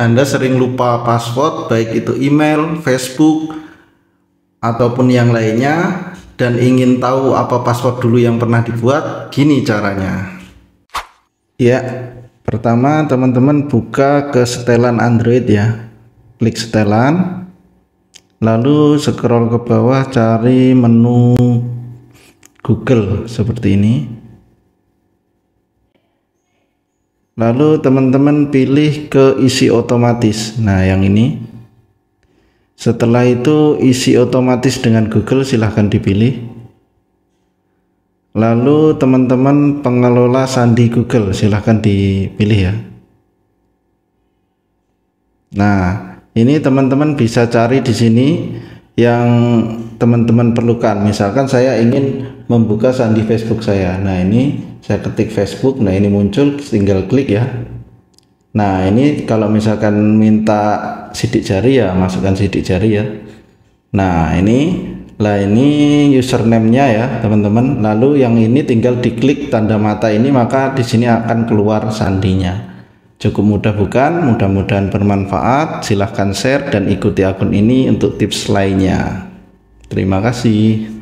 Anda sering lupa password baik itu email, Facebook ataupun yang lainnya dan ingin tahu apa password dulu yang pernah dibuat, gini caranya. Ya, pertama teman-teman buka ke setelan Android ya. Klik setelan. Lalu scroll ke bawah cari menu Google seperti ini. Lalu teman-teman pilih ke isi otomatis. Nah, yang ini. Setelah itu isi otomatis dengan Google silahkan dipilih. Lalu teman-teman pengelola sandi Google silahkan dipilih ya. Nah, ini teman-teman bisa cari di sini yang teman-teman perlukan. Misalkan saya ingin membuka sandi Facebook saya. Nah, ini saya ketik Facebook. Nah, ini muncul tinggal klik ya. Nah, ini kalau misalkan minta sidik jari ya, masukkan sidik jari ya. Nah, ini lah ini username-nya ya, teman-teman. Lalu yang ini tinggal diklik tanda mata ini maka di sini akan keluar sandinya cukup mudah bukan mudah-mudahan bermanfaat silahkan share dan ikuti akun ini untuk tips lainnya terima kasih